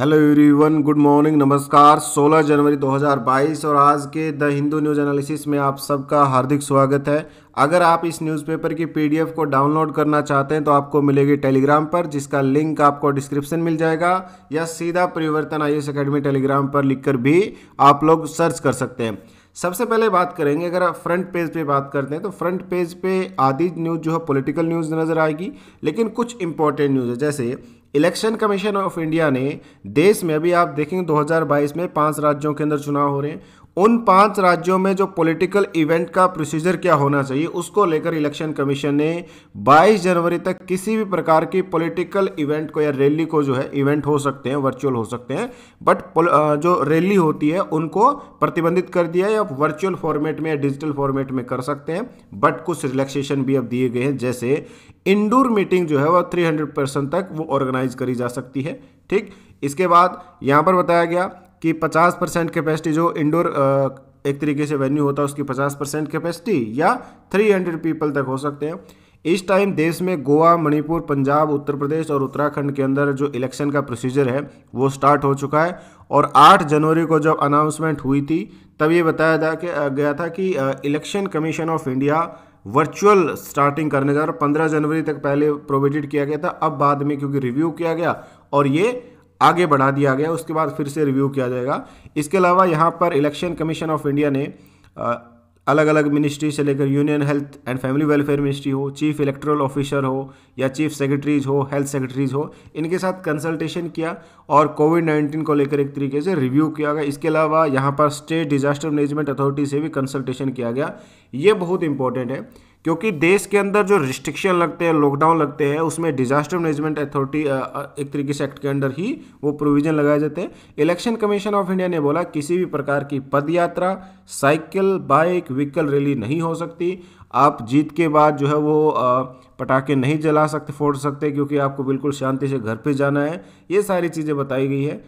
hello everyone good morning नमस्कार 16 जनवरी 2022 और आज के द हिंदू न्यूज़ एनालिसिस में आप सबका हार्दिक स्वागत है अगर आप इस न्यूज़पेपर की पीडीएफ को डाउनलोड करना चाहते हैं तो आपको मिलेगी टेलीग्राम पर जिसका लिंक आपको डिस्क्रिप्शन मिल जाएगा या सीधा परिवर्तन आई एस टेलीग्राम पर लिख भी आप लोग सर्च कर सकते हैं सबसे पहले बात करेंगे अगर आप फ्रंट पेज पे बात करते हैं तो फ्रंट पेज पे आधी न्यूज़ जो है पॉलिटिकल न्यूज़ नज़र आएगी लेकिन कुछ इंपॉर्टेंट न्यूज़ है जैसे इलेक्शन कमीशन ऑफ इंडिया ने देश में अभी आप देखेंगे 2022 में पांच राज्यों के अंदर चुनाव हो रहे हैं उन पांच राज्यों में जो पॉलिटिकल इवेंट का प्रोसीजर क्या होना चाहिए उसको लेकर इलेक्शन कमीशन ने 22 जनवरी तक किसी भी प्रकार की पॉलिटिकल इवेंट को या रैली को जो है इवेंट हो सकते हैं वर्चुअल हो सकते हैं बट जो रैली होती है उनको प्रतिबंधित कर दिया है आप वर्चुअल फॉर्मेट में या डिजिटल फॉर्मेट में कर सकते हैं बट कुछ रिलैक्सेशन भी अब दिए गए हैं जैसे इंडोर मीटिंग जो है वह थ्री परसेंट तक वो ऑर्गेनाइज करी जा सकती है ठीक इसके बाद यहाँ पर बताया गया कि 50 परसेंट कैपेसिटी जो इंडोर एक तरीके से वेन्यू होता है उसकी 50 परसेंट कैपेसिटी या 300 पीपल तक हो सकते हैं इस टाइम देश में गोवा मणिपुर पंजाब उत्तर प्रदेश और उत्तराखंड के अंदर जो इलेक्शन का प्रोसीजर है वो स्टार्ट हो चुका है और 8 जनवरी को जब अनाउंसमेंट हुई थी तब ये बताया था कि गया था कि election commission of India virtual starting करने जा रहा पंद्रह जनवरी तक पहले प्रोविडेड किया गया था अब बाद में क्योंकि रिव्यू किया गया और ये आगे बढ़ा दिया गया उसके बाद फिर से रिव्यू किया जाएगा इसके अलावा यहाँ पर इलेक्शन कमीशन ऑफ इंडिया ने अलग अलग मिनिस्ट्री से लेकर union health and family welfare ministry हो चीफ इलेक्ट्रल ऑफिसर हो या चीफ सेक्रेटरीज हो हेल्थ सेक्रेटरीज हो इनके साथ कंसल्टेशन किया और कोविड नाइन्टीन को लेकर एक तरीके से रिव्यू किया गया इसके अलावा यहाँ पर स्टेट डिजास्टर मैनेजमेंट अथॉरिटी से भी कंसल्टेशन किया गया ये बहुत इंपॉर्टेंट है क्योंकि देश के अंदर जो रिस्ट्रिक्शन लगते हैं लॉकडाउन लगते हैं उसमें डिजास्टर मैनेजमेंट अथॉरिटी एक तरीके से एक्ट के अंदर ही वो प्रोविजन लगाए जाते हैं इलेक्शन कमीशन ऑफ इंडिया ने बोला किसी भी प्रकार की पदयात्रा साइकिल बाइक व्हीकल रैली नहीं हो सकती आप जीत के बाद जो है वो पटाखे नहीं जला सकते फोड़ सकते क्योंकि आपको बिल्कुल शांति से घर पर जाना है ये सारी चीज़ें बताई गई है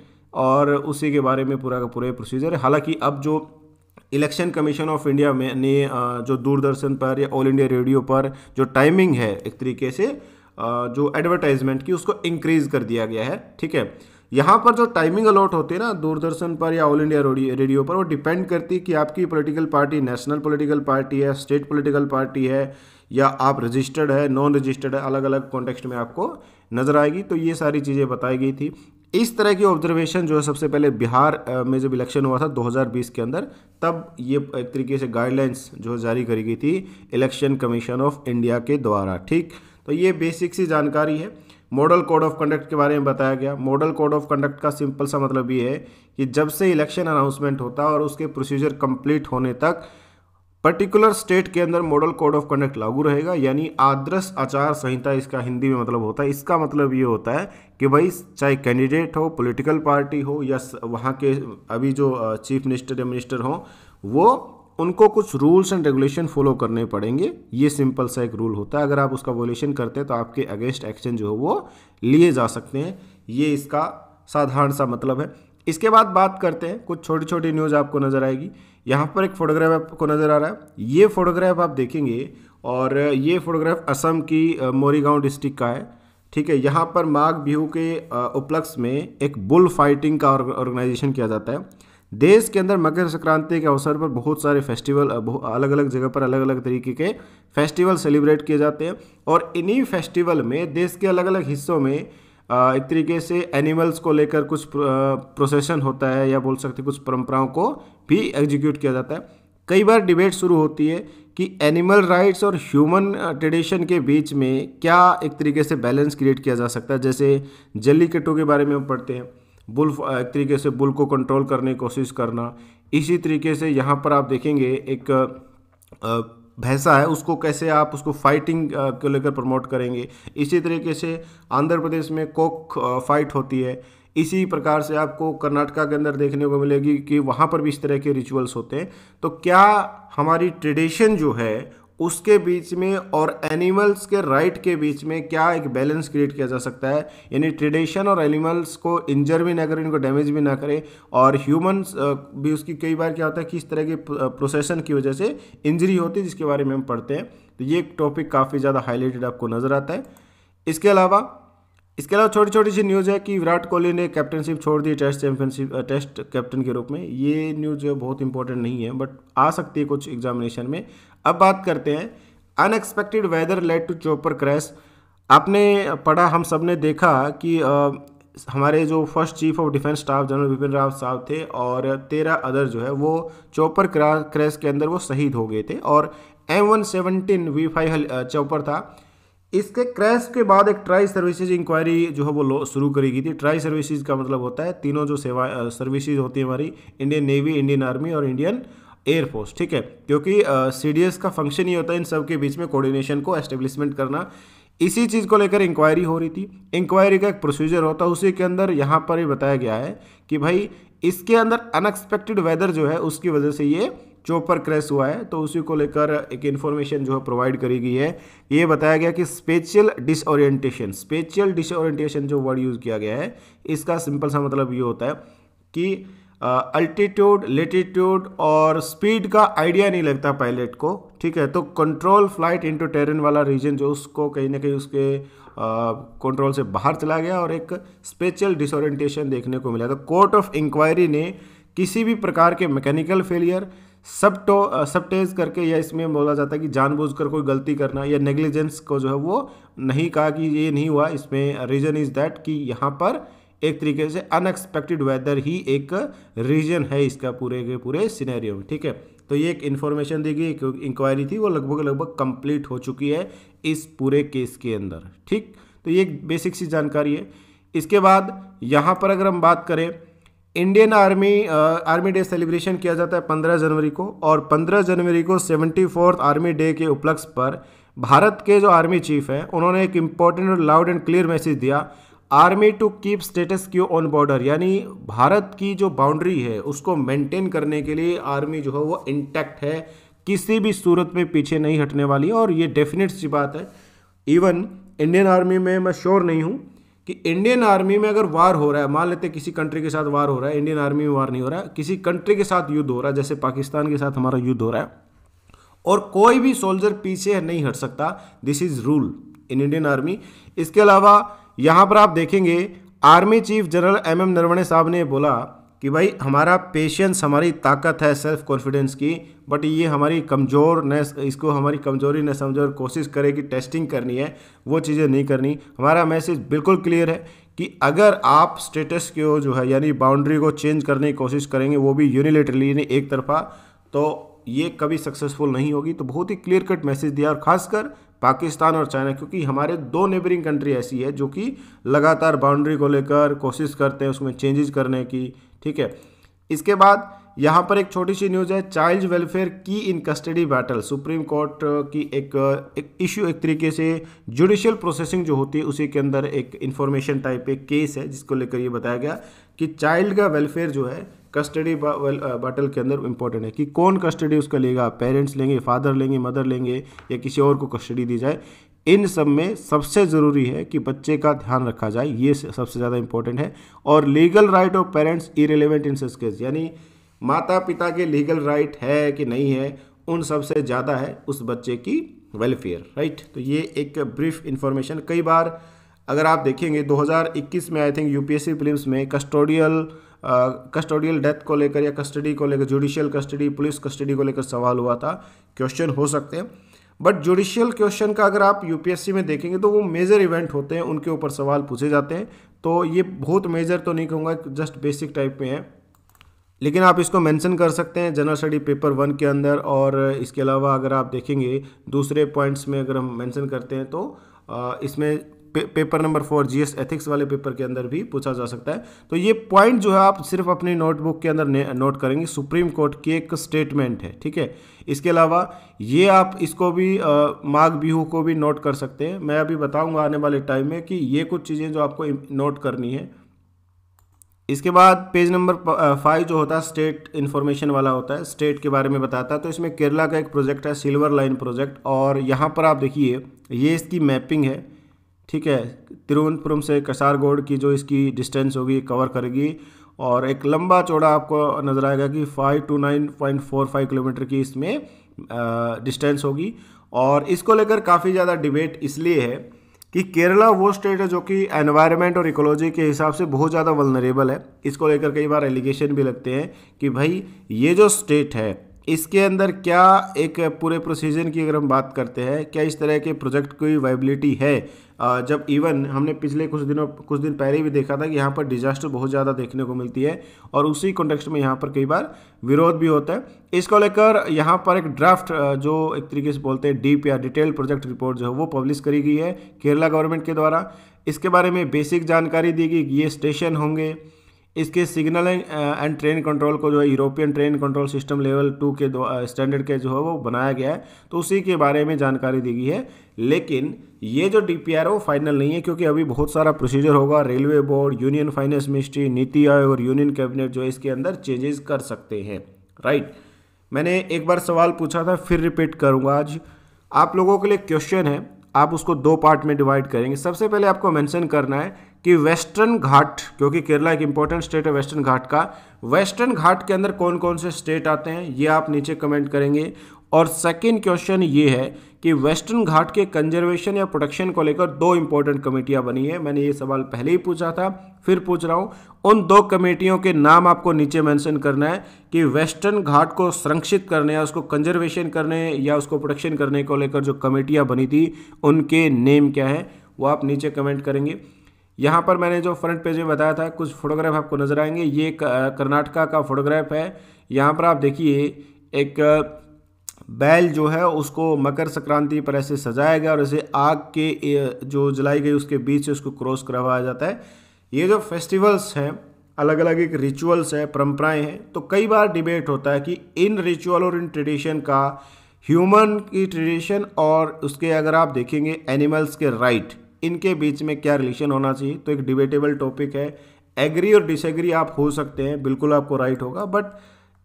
और उसी के बारे में पूरा का पूरा प्रोसीजर है हालांकि अब जो इलेक्शन कमीशन ऑफ इंडिया में ने जो दूरदर्शन पर या ऑल इंडिया रेडियो पर जो टाइमिंग है एक तरीके से जो एडवर्टाइजमेंट की उसको इंक्रीज कर दिया गया है ठीक है यहाँ पर जो टाइमिंग अलॉट होती है ना दूरदर्शन पर या ऑल इंडिया रेडियो पर वो डिपेंड करती है कि आपकी political party national political party है स्टेट पॉलिटिकल पार्टी है या आप रजिस्टर्ड है नॉन रजिस्टर्ड है अलग अलग कॉन्टेक्स्ट में आपको नज़र आएगी तो ये सारी चीज़ें बताई गई थी इस तरह की ऑब्जर्वेशन जो है सबसे पहले बिहार में जब इलेक्शन हुआ था 2020 के अंदर तब ये एक तरीके से गाइडलाइंस जो जारी करी गई थी इलेक्शन कमीशन ऑफ इंडिया के द्वारा ठीक तो ये बेसिक सी जानकारी है मॉडल कोड ऑफ कंडक्ट के बारे में बताया गया मॉडल कोड ऑफ कंडक्ट का सिंपल सा मतलब ये है कि जब से इलेक्शन अनाउंसमेंट होता है और उसके प्रोसीजर कंप्लीट होने तक पर्टिकुलर स्टेट के अंदर मॉडल कोड ऑफ कंडक्ट लागू रहेगा यानी आदर्श आचार संहिता इसका हिंदी में मतलब होता है इसका मतलब ये होता है कि भाई चाहे कैंडिडेट हो पॉलिटिकल पार्टी हो या वहाँ के अभी जो चीफ मिनिस्टर या मिनिस्टर हो वो उनको कुछ रूल्स एंड रेगुलेशन फॉलो करने पड़ेंगे ये सिंपल सा एक रूल होता है अगर आप उसका वोलेशन करते हैं तो आपके अगेंस्ट एक्शन जो है वो लिए जा सकते हैं ये इसका साधारण सा मतलब है इसके बाद बात करते हैं कुछ छोटी छोटी न्यूज़ आपको नज़र आएगी यहाँ पर एक फोटोग्राफ आपको नज़र आ रहा है ये फोटोग्राफ आप देखेंगे और ये फोटोग्राफ असम की मोरीगांव डिस्ट्रिक्ट का है ठीक है यहाँ पर माघ बिहू के उपलक्ष्य में एक बुल फाइटिंग का ऑर्गेनाइजेशन किया जाता है देश के अंदर मकर संक्रांति के अवसर पर बहुत सारे फेस्टिवल अलग अलग जगह पर अलग अलग तरीके के फेस्टिवल सेलिब्रेट किए जाते हैं और इन्हीं फेस्टिवल में देश के अलग अलग हिस्सों में एक तरीके से एनिमल्स को लेकर कुछ प्रोसेशन होता है या बोल सकते कुछ परंपराओं को भी एग्जीक्यूट किया जाता है कई बार डिबेट शुरू होती है कि एनिमल राइट्स और ह्यूमन ट्रेडिशन के बीच में क्या एक तरीके से बैलेंस क्रिएट किया जा सकता है जैसे जली कट्टों के बारे में हम पढ़ते हैं बुल एक तरीके से बुल को कंट्रोल करने की कोशिश करना इसी तरीके से यहाँ पर आप देखेंगे एक भैंसा है उसको कैसे आप उसको फाइटिंग को लेकर प्रमोट करेंगे इसी तरीके से आंध्र प्रदेश में कोक फाइट होती है इसी प्रकार से आपको कर्नाटका के अंदर देखने को मिलेगी कि वहाँ पर भी इस तरह के रिचुअल्स होते हैं तो क्या हमारी ट्रेडिशन जो है उसके बीच में और एनिमल्स के राइट के बीच में क्या एक बैलेंस क्रिएट किया जा सकता है यानी ट्रेडिशन और एनिमल्स को इंजर भी ना करें इनको डैमेज भी ना करें और ह्यूमंस भी उसकी कई बार क्या होता है कि इस तरह के प्रोसेसन की वजह से इंजरी होती है जिसके बारे में हम पढ़ते हैं तो ये टॉपिक काफ़ी ज़्यादा हाईलाइटेड आपको नज़र आता है इसके अलावा इसके अलावा छोटी छोटी सी न्यूज़ है कि विराट कोहली ने कैप्टनशिप छोड़ दी टेस्ट चैंपियनशिप टेस्ट कैप्टन के रूप में ये न्यूज़ जो है बहुत इंपॉर्टेंट नहीं है बट आ सकती है कुछ एग्जामिनेशन में अब बात करते हैं unexpected weather led to chopper crash आपने पढ़ा हम सब ने देखा कि आ, हमारे जो first chief of defence staff general Bipin Rawat साहब थे और तेरह अदर जो है वो चोपर क्रैश के अंदर वो शहीद हो गए थे और M one seventeen V five chopper था इसके क्रैश के बाद एक ट्राई सर्विसेज इंक्वायरी जो है वो शुरू करी गई थी ट्राई सर्विसेज का मतलब होता है तीनों जो सेवा सर्विसेज होती है हमारी इंडियन नेवी इंडियन आर्मी और इंडियन एयरफोर्स ठीक है क्योंकि सी डी एस का फंक्शन ही होता है इन सब के बीच में कोऑर्डिनेशन को एस्टेब्लिशमेंट करना इसी चीज़ को लेकर इंक्वायरी हो रही थी इंक्वायरी का एक प्रोसीजर होता है उसी के अंदर यहाँ पर ही बताया गया है कि भाई इसके अंदर अनएक्सपेक्टेड वेदर जो है उसकी वजह से ये चोपर क्रैश हुआ है तो उसी को लेकर एक इन्फॉर्मेशन जो है प्रोवाइड करी गई है ये बताया गया कि स्पेशल डिसओरिएंटेशन स्पेशल डिसओरिएंटेशन जो वर्ड यूज़ किया गया है इसका सिंपल सा मतलब ये होता है कि अल्टीट्यूड लेटीट्यूड और स्पीड का आइडिया नहीं लगता पायलट को ठीक है तो कंट्रोल फ्लाइट इनटू टेरेन वाला रीजन जो उसको कहीं ना कहीं उसके कंट्रोल से बाहर चला गया और एक स्पेशल डिसोरेंटेशन देखने को मिला तो कोर्ट ऑफ इंक्वायरी ने किसी भी प्रकार के mechanical failure sabotage sabotage करके या इसमें बोला जाता है कि जानबूझकर कोई गलती करना या नेग्लिजेंस को जो है वो नहीं कहा कि ये नहीं हुआ इसमें रीज़न इज़ दैट कि यहाँ पर एक तरीके से अनएक्सपेक्टेड वेदर ही एक रीजन है इसका पूरे के पूरे सिनेरियो में ठीक है तो ये एक इन्फॉर्मेशन दी गई इंक्वायरी थी वो लगभग लगभग कंप्लीट हो चुकी है इस पूरे केस के अंदर ठीक तो ये एक बेसिक सी जानकारी है इसके बाद यहाँ पर अगर हम बात करें Indian army Army Day celebration किया जाता है 15 जनवरी को और 15 जनवरी को सेवेंटी फोर्थ आर्मी डे के उपलक्ष्य पर भारत के जो आर्मी चीफ हैं उन्होंने एक इम्पॉर्टेंट और लाउड एंड क्लियर मैसेज दिया army to keep status quo on border यानी भारत की जो बाउंड्री है उसको मेंटेन करने के लिए आर्मी जो है वो इंटैक्ट है किसी भी सूरत में पीछे नहीं हटने वाली और ये डेफिनेट सी बात है इवन इंडियन आर्मी में मैं श्योर नहीं हूँ कि इंडियन आर्मी में अगर वार हो रहा है मान लेते किसी कंट्री के साथ वार हो रहा है इंडियन आर्मी में वार नहीं हो रहा है किसी कंट्री के साथ युद्ध हो रहा है जैसे पाकिस्तान के साथ हमारा युद्ध हो रहा है और कोई भी सोल्जर पीछे नहीं हट सकता this is rule in Indian army इसके अलावा यहाँ पर आप देखेंगे army chief general M M Naravane साहब ने बोला कि भाई हमारा पेशेंस हमारी ताकत है सेल्फ कॉन्फिडेंस की बट ये हमारी कमज़ोर न इसको हमारी कमज़ोरी न समझो और कोशिश करे कि टेस्टिंग करनी है वो चीज़ें नहीं करनी हमारा मैसेज बिल्कुल क्लियर है कि अगर आप स्टेटस को जो है यानी बाउंड्री को चेंज करने की कोशिश करेंगे वो भी यूनिलेटरली यानी एक तरफा तो ये कभी सक्सेसफुल नहीं होगी तो बहुत ही क्लियर कट मैसेज दिया और खासकर पाकिस्तान और चाइना क्योंकि हमारे दो नेबरिंग कंट्री ऐसी है जो कि लगातार बाउंड्री को लेकर कोशिश करते हैं उसमें चेंजेस करने की ठीक है इसके बाद यहाँ पर एक छोटी सी न्यूज़ है चाइल्ड वेलफेयर की in custody battle supreme court की एक एक इश्यू एक तरीके से जुडिशियल प्रोसेसिंग जो होती है उसी के अंदर एक इन्फॉर्मेशन टाइप एक केस है जिसको लेकर ये बताया गया कि चाइल्ड का वेलफेयर जो है कस्टडी बैटल के अंदर इम्पोर्टेंट है कि कौन कस्टडी उसका लेगा पेरेंट्स लेंगे फादर लेंगे मदर लेंगे या किसी और को कस्टडी दी जाए इन सब में सबसे ज़रूरी है कि बच्चे का ध्यान रखा जाए ये सबसे ज़्यादा इम्पोर्टेंट है और legal right of parents irrelevant in such case यानी माता पिता के लीगल राइट है कि नहीं है उन सबसे ज़्यादा है उस बच्चे की वेलफेयर राइट तो ये एक ब्रीफ इन्फॉर्मेशन कई बार अगर आप देखेंगे 2021 में आई थिंक यूपीएससी प्रीलिम्स में कस्टोडियल कस्टोडियल डेथ को लेकर या कस्टडी को लेकर जुडिशियल कस्टडी पुलिस कस्टडी को लेकर सवाल हुआ था क्वेश्चन हो सकते हैं बट जुडिशियल क्वेश्चन का अगर आप यूपीएससी में देखेंगे तो वो मेजर इवेंट होते हैं उनके ऊपर सवाल पूछे जाते हैं तो ये बहुत मेजर तो नहीं कहूँगा जस्ट बेसिक टाइप में है लेकिन आप इसको मेंशन कर सकते हैं जनरल स्टडी पेपर वन के अंदर और इसके अलावा अगर आप देखेंगे दूसरे पॉइंट्स में अगर हम मेंशन करते हैं तो इसमें पे, paper number four GS ethics वाले पेपर के अंदर भी पूछा जा सकता है तो ये पॉइंट जो है आप सिर्फ अपनी नोटबुक के अंदर नोट करेंगे सुप्रीम कोर्ट की एक स्टेटमेंट है ठीक है इसके अलावा ये आप इसको भी माघ बिहू को भी नोट कर सकते हैं मैं अभी बताऊंगा आने वाले टाइम में कि ये कुछ चीज़ें जो आपको नोट करनी है इसके बाद पेज नंबर फाइव जो होता है स्टेट इन्फॉर्मेशन वाला होता है स्टेट के बारे में बताता है तो इसमें केरला का एक प्रोजेक्ट है सिल्वर लाइन प्रोजेक्ट और यहाँ पर आप देखिए ये इसकी मैपिंग है ठीक है तिरुवनंतपुरम से कसारगोड़ की जो इसकी डिस्टेंस होगी कवर करेगी और एक लंबा चौड़ा आपको नज़र आएगा कि five two nine point four five kilometre की इसमें डिस्टेंस होगी और इसको लेकर काफ़ी ज़्यादा डिबेट इसलिए है कि केरला वो स्टेट है जो कि एनवायरनमेंट और इकोलॉजी के हिसाब से बहुत ज़्यादा वलनरेबल है इसको लेकर कई बार एलिगेशन भी लगते हैं कि भाई ये जो स्टेट है इसके अंदर क्या एक पूरे प्रोसीजन की अगर हम बात करते हैं क्या इस तरह के प्रोजेक्ट की वाइबिलिटी है जब इवन हमने पिछले कुछ दिनों कुछ दिन पहले भी देखा था कि यहाँ पर डिजास्टर बहुत ज़्यादा देखने को मिलती है और उसी कॉन्टेक्स्ट में यहाँ पर कई बार विरोध भी होता है इसको लेकर यहाँ पर एक ड्राफ्ट जो एक तरीके से बोलते हैं डीप या डिटेल प्रोजेक्ट रिपोर्ट जो है वो पब्लिश करी गई है केरला गवर्नमेंट के द्वारा इसके बारे में बेसिक जानकारी दी गई ये स्टेशन होंगे इसके सिग्नल एंड ट्रेन कंट्रोल को जो है European train control system level two के स्टैंडर्ड uh, के जो है वो बनाया गया है तो उसी के बारे में जानकारी दी गई है लेकिन ये जो डी पी आर वो फाइनल नहीं है क्योंकि अभी बहुत सारा प्रोसीजर होगा railway board union finance ministry NITI Aayog और यूनियन कैबिनेट जो है इसके अंदर चेंजेस कर सकते हैं राइट मैंने एक बार सवाल पूछा था फिर रिपीट करूँगा आज आप लोगों के लिए क्वेश्चन है आप उसको दो पार्ट में डिवाइड करेंगे सबसे पहले आपको मेंशन करना है कि वेस्टर्न घाट क्योंकि केरला एक इंपॉर्टेंट स्टेट है वेस्टर्न घाट का वेस्टर्न घाट के अंदर कौन कौन से स्टेट आते हैं ये आप नीचे कमेंट करेंगे और सेकेंड क्वेश्चन ये है कि वेस्टर्न घाट के कंजर्वेशन या प्रोटेक्शन को लेकर दो इंपॉर्टेंट कमेटियां बनी है मैंने ये सवाल पहले ही पूछा था फिर पूछ रहा हूं उन दो कमेटियों के नाम आपको नीचे मेंशन करना है कि वेस्टर्न घाट को संरक्षित करने या उसको कंजर्वेशन करने या उसको प्रोटेक्शन करने को लेकर जो कमेटियां बनी थी उनके नेम क्या है वो आप नीचे कमेंट करेंगे यहाँ पर मैंने जो फ्रंट पेज में बताया था कुछ फोटोग्राफ आपको नज़र आएंगे ये कर्नाटका का फोटोग्राफ है यहाँ पर आप देखिए एक बैल जो है उसको मकर संक्रांति पर ऐसे सजाया गया और इसे आग के जो जलाई गई उसके बीच से उसको क्रॉस करवाया जाता है ये जो फेस्टिवल्स हैं अलग अलग एक रिचुअल्स हैं परंपराएं हैं तो कई बार डिबेट होता है कि इन रिचुअल और इन ट्रेडिशन का ह्यूमन की ट्रेडिशन और उसके अगर आप देखेंगे एनिमल्स के राइट इनके बीच में क्या रिलेशन होना चाहिए तो एक डिबेटेबल टॉपिक है एग्री और डिसएग्री आप हो सकते हैं बिल्कुल आपको राइट होगा बट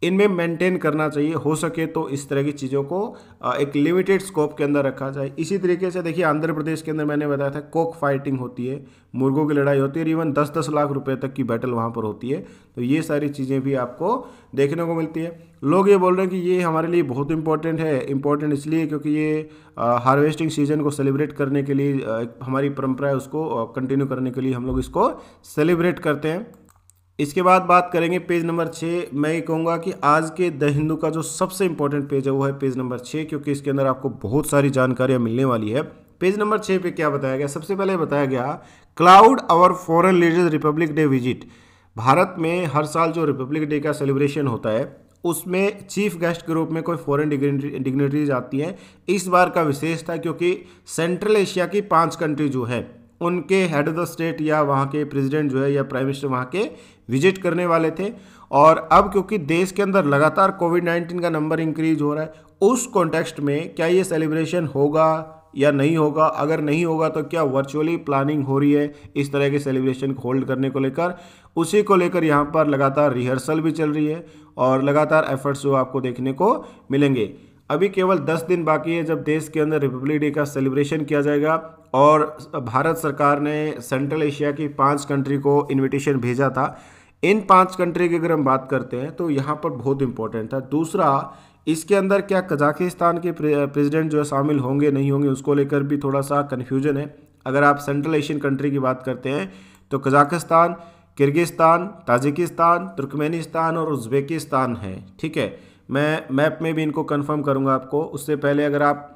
इनमें मेंटेन करना चाहिए हो सके तो इस तरह की चीज़ों को एक लिमिटेड स्कोप के अंदर रखा जाए इसी तरीके से देखिए आंध्र प्रदेश के अंदर मैंने बताया था कोक फाइटिंग होती है मुर्गों की लड़ाई होती है और इवन दस दस लाख रुपए तक की बैटल वहाँ पर होती है तो ये सारी चीज़ें भी आपको देखने को मिलती है लोग ये बोल रहे हैं कि ये हमारे लिए बहुत इंपॉर्टेंट है इंपॉर्टेंट इसलिए क्योंकि ये हार्वेस्टिंग सीजन को सेलिब्रेट करने के लिए हमारी परंपरा है उसको कंटिन्यू करने के लिए हम लोग इसको सेलिब्रेट करते हैं इसके बाद बात करेंगे पेज नंबर छः मैं ये कहूँगा कि आज के द हिंदू का जो सबसे इंपॉर्टेंट पेज है वो है पेज नंबर छः क्योंकि इसके अंदर आपको बहुत सारी जानकारियाँ मिलने वाली है पेज नंबर छः पे क्या बताया गया सबसे पहले बताया गया cloud over foreign leaders Republic Day visit भारत में हर साल जो रिपब्लिक डे का सेलिब्रेशन होता है उसमें चीफ गेस्ट के रूप में कोई फॉरेन डिग्नेटरीज आती हैं इस बार का विशेष था क्योंकि सेंट्रल एशिया की पांच कंट्री जो है उनके हेड ऑफ द स्टेट या वहाँ के प्रेसिडेंट जो है या प्राइम मिनिस्टर वहाँ के विजिट करने वाले थे और अब क्योंकि देश के अंदर लगातार कोविड नाइन्टीन का नंबर इंक्रीज हो रहा है उस कॉन्टेक्स्ट में क्या ये सेलिब्रेशन होगा या नहीं होगा अगर नहीं होगा तो क्या वर्चुअली प्लानिंग हो रही है इस तरह के सेलिब्रेशन को होल्ड करने को लेकर उसी को लेकर यहाँ पर लगातार रिहर्सल भी चल रही है और लगातार एफर्ट्स जो आपको देखने को मिलेंगे अभी केवल दस दिन बाकी है जब देश के अंदर रिपब्लिक डे का सेलिब्रेशन किया जाएगा और भारत सरकार ने सेंट्रल एशिया की पांच कंट्री को इनविटेशन भेजा था इन पांच कंट्री की अगर हम बात करते हैं तो यहाँ पर बहुत इंपॉर्टेंट था दूसरा इसके अंदर क्या कजाकिस्तान के प्रेसिडेंट जो है शामिल होंगे नहीं होंगे उसको लेकर भी थोड़ा सा कन्फ्यूजन है अगर आप सेंट्रल एशियन कंट्री की बात करते हैं तो कजाकिस्तान किर्गिस्तान ताजिकिस्तान तुर्कमेनिस्तान और उज्बेकिस्तान है ठीक है मैं मैप में भी इनको कंफर्म करूँगा आपको उससे पहले अगर आप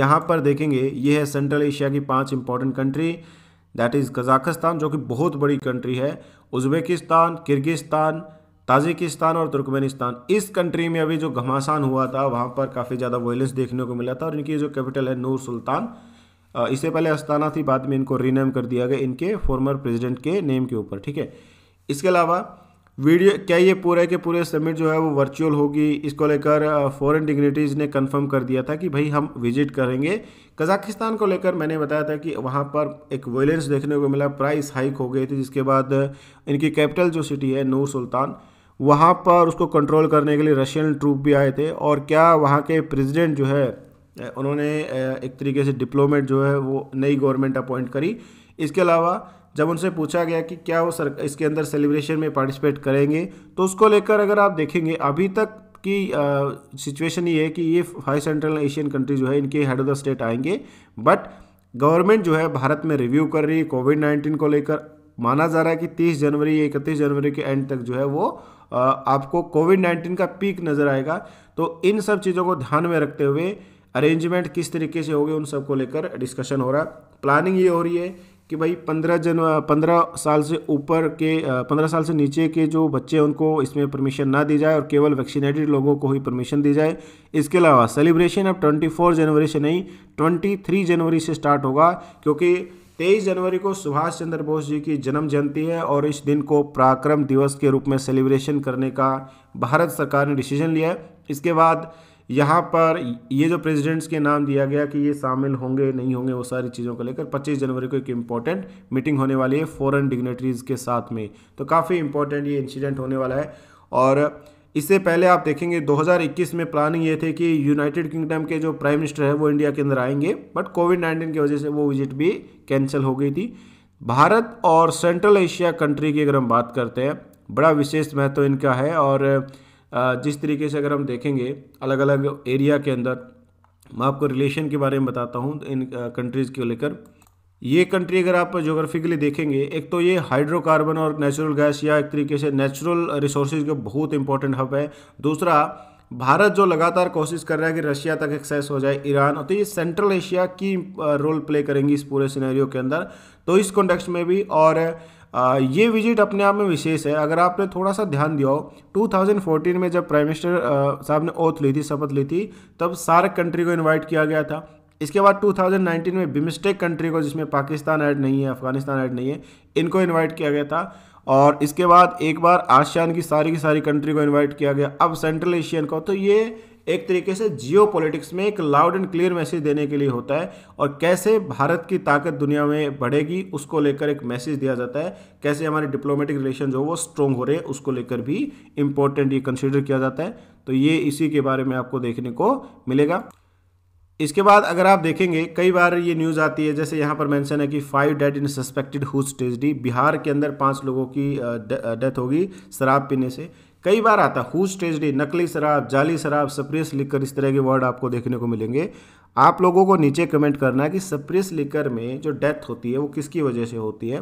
यहाँ पर देखेंगे ये है सेंट्रल एशिया की पांच important country that is Kazakhstan जो कि बहुत बड़ी कंट्री है उज्बेकिस्तान किर्गिस्तान ताजिकिस्तान और तुर्कमेनिस्तान इस कंट्री में अभी जो घमासान हुआ था वहाँ पर काफ़ी ज़्यादा वायलेंस देखने को मिला था और इनकी जो कैपिटल है नूर सुल्तान इससे पहले अस्ताना थी बाद में इनको रीनेम कर दिया गया इनके फॉर्मर प्रेजिडेंट के नेम के ऊपर ठीक है इसके अलावा वीडियो क्या ये पूरे के पूरे समिट जो है वो वर्चुअल होगी इसको लेकर फॉरेन डिग्नेटीज़ ने कंफर्म कर दिया था कि भाई हम विजिट करेंगे कजाकिस्तान को लेकर मैंने बताया था कि वहाँ पर एक वायलेंस देखने को मिला प्राइस हाइक हो गई थी जिसके बाद इनकी कैपिटल जो सिटी है नूर सुल्तान वहाँ पर उसको कंट्रोल करने के लिए रशियन ट्रूप भी आए थे और क्या वहाँ के प्रेजिडेंट जो है उन्होंने एक तरीके से डिप्लोमेट जो है वो नई गवर्नमेंट अपॉइंट करी इसके अलावा जब उनसे पूछा गया कि क्या वो सर इसके अंदर सेलिब्रेशन में पार्टिसिपेट करेंगे तो उसको लेकर अगर आप देखेंगे अभी तक की सिचुएशन ये है कि ये फाइव सेंट्रल एशियन कंट्री जो है इनके हेड ऑफ द स्टेट आएंगे बट गवर्नमेंट जो है भारत में रिव्यू कर रही है कोविड नाइन्टीन को लेकर माना जा रहा है कि तीस जनवरी या इकतीस जनवरी के एंड तक जो है वो आपको कोविड नाइन्टीन का पीक नज़र आएगा तो इन सब चीज़ों को ध्यान में रखते हुए अरेंजमेंट किस तरीके से होगी उन सबको लेकर डिस्कशन हो रहा है प्लानिंग ये हो रही है कि भाई पंद्रह जन पंद्रह साल से ऊपर के पंद्रह साल से नीचे के जो बच्चे हैं उनको इसमें परमिशन ना दी जाए और केवल वैक्सीनेटेड लोगों को ही परमिशन दी जाए इसके अलावा सेलिब्रेशन अब ट्वेंटी फोर जनवरी से नहीं ट्वेंटी थ्री जनवरी से स्टार्ट होगा क्योंकि तेईस जनवरी को सुभाष चंद्र बोस जी की जन्म जयंती है और इस दिन को पराक्रम दिवस के रूप में सेलिब्रेशन करने का भारत सरकार ने डिसीजन लिया है इसके बाद यहाँ पर ये जो प्रेसिडेंट्स के नाम दिया गया कि ये शामिल होंगे नहीं होंगे वो सारी चीज़ों को लेकर 25 जनवरी को एक इम्पॉर्टेंट मीटिंग होने वाली है फॉरेन डिग्नेटरीज़ के साथ में तो काफ़ी इम्पॉर्टेंट ये इंसिडेंट होने वाला है और इससे पहले आप देखेंगे 2021 में प्लानिंग ये थे कि यूनाइटेड किंगडम के जो प्राइम मिनिस्टर है वो इंडिया के अंदर आएंगे बट कोविड नाइन्टीन की वजह से वो विजिट भी कैंसिल हो गई थी भारत और सेंट्रल एशिया कंट्री की अगर हम बात करते हैं बड़ा विशेष महत्व तो इनका है और जिस तरीके से अगर हम देखेंगे अलग अलग एरिया के अंदर मैं आपको रिलेशन के बारे में बताता हूँ इन कंट्रीज़ को लेकर ये कंट्री अगर आप जोग्राफिकली देखेंगे एक तो ये हाइड्रोकार्बन और नेचुरल गैस या एक तरीके से नेचुरल रिसोर्सेज का बहुत इंपॉर्टेंट हब है दूसरा भारत जो लगातार कोशिश कर रहा है कि रशिया तक एक्सेस हो जाए ईरान तो ये सेंट्रल एशिया की रोल प्ले करेंगी इस पूरे सिनेरियो के अंदर तो इस कॉन्टेक्स्ट में भी और ये विजिट अपने आप में विशेष है अगर आपने थोड़ा सा ध्यान दिया हो 2014 में जब प्राइम मिनिस्टर साहब ने ओथ ली थी शपथ ली थी तब सार्क कंट्री को इन्वाइट किया गया था इसके बाद 2019 में बिमस्टेक कंट्री को जिसमें पाकिस्तान ऐड नहीं है अफगानिस्तान ऐड नहीं है इनको इन्वाइट किया गया था और इसके बाद एक बार आसियान की सारी की सारी कंट्री को इन्वाइट किया गया अब सेंट्रल एशियन को तो ये एक तरीके से जियो पॉलिटिक्स में एक लाउड एंड क्लियर मैसेज देने के लिए होता है और कैसे भारत की ताकत दुनिया में बढ़ेगी उसको लेकर एक मैसेज दिया जाता है कैसे हमारे डिप्लोमेटिक रिलेशन जो वो स्ट्रॉन्ग हो रहे हैं उसको लेकर भी इम्पोर्टेंट ये कंसिडर किया जाता है तो ये इसी के बारे में आपको देखने को मिलेगा इसके बाद अगर आप देखेंगे कई बार ये न्यूज़ आती है जैसे यहाँ पर मेंशन है कि five dead in suspected hooch tragedy Bihar के अंदर पांच लोगों की डेथ होगी शराब पीने से कई बार आता हु स्टेजडी नकली शराब जाली शराब सप्रेस लिकर इस तरह के वर्ड आपको देखने को मिलेंगे आप लोगों को नीचे कमेंट करना है कि सप्रेस लिकर में जो डेथ होती है वो किसकी वजह से होती है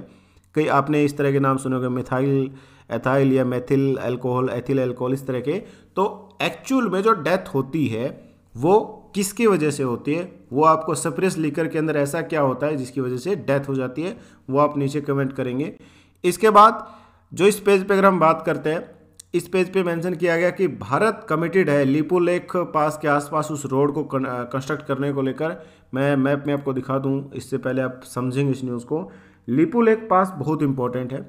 कई आपने इस तरह के नाम सुने होंगे मिथाइल एथाइल या मेथिल अल्कोहल एथिल अल्कोहल इस तरह के तो एक्चुअल में जो डेथ होती है वो किसकी वजह से होती है वो आपको सप्रेस लिकर के अंदर ऐसा क्या होता है जिसकी वजह से डेथ हो जाती है वो आप नीचे कमेंट करेंगे इसके बाद जो इस पेज पर अगर हम बात करते हैं इस पेज पे मेंशन किया गया कि भारत कमिटेड है लिपू लेक पास के आसपास उस रोड को कंस्ट्रक्ट करने को लेकर मैं मैप में आपको दिखा दूं इससे पहले आप समझेंगे इस न्यूज़ को लिपू लेक पास बहुत इंपॉर्टेंट है